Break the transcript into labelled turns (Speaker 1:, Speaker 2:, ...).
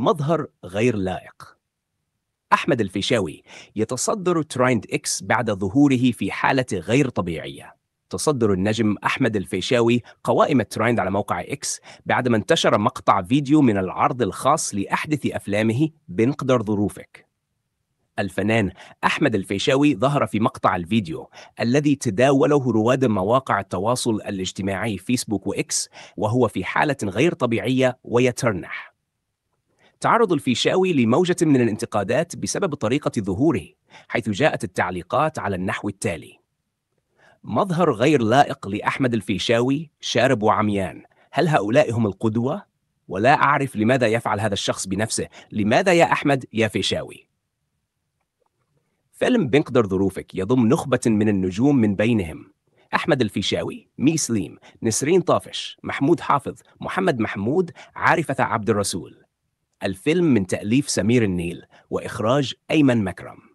Speaker 1: مظهر غير لائق أحمد الفيشاوي يتصدر تريند إكس بعد ظهوره في حالة غير طبيعية تصدر النجم أحمد الفيشاوي قوائم التريند على موقع إكس بعدما انتشر مقطع فيديو من العرض الخاص لأحدث أفلامه بنقدر ظروفك الفنان أحمد الفيشاوي ظهر في مقطع الفيديو الذي تداوله رواد مواقع التواصل الاجتماعي فيسبوك وإكس وهو في حالة غير طبيعية ويترنح تعرض الفيشاوي لموجة من الانتقادات بسبب طريقة ظهوره، حيث جاءت التعليقات على النحو التالي: مظهر غير لائق لأحمد الفيشاوي شارب وعميان، هل هؤلاء هم القدوة؟ ولا أعرف لماذا يفعل هذا الشخص بنفسه، لماذا يا أحمد يا فيشاوي؟ فيلم بنقدر ظروفك يضم نخبة من النجوم من بينهم أحمد الفيشاوي، مي سليم، نسرين طافش، محمود حافظ، محمد محمود، عارفة عبد الرسول. الفيلم من تأليف سمير النيل وإخراج أيمن مكرم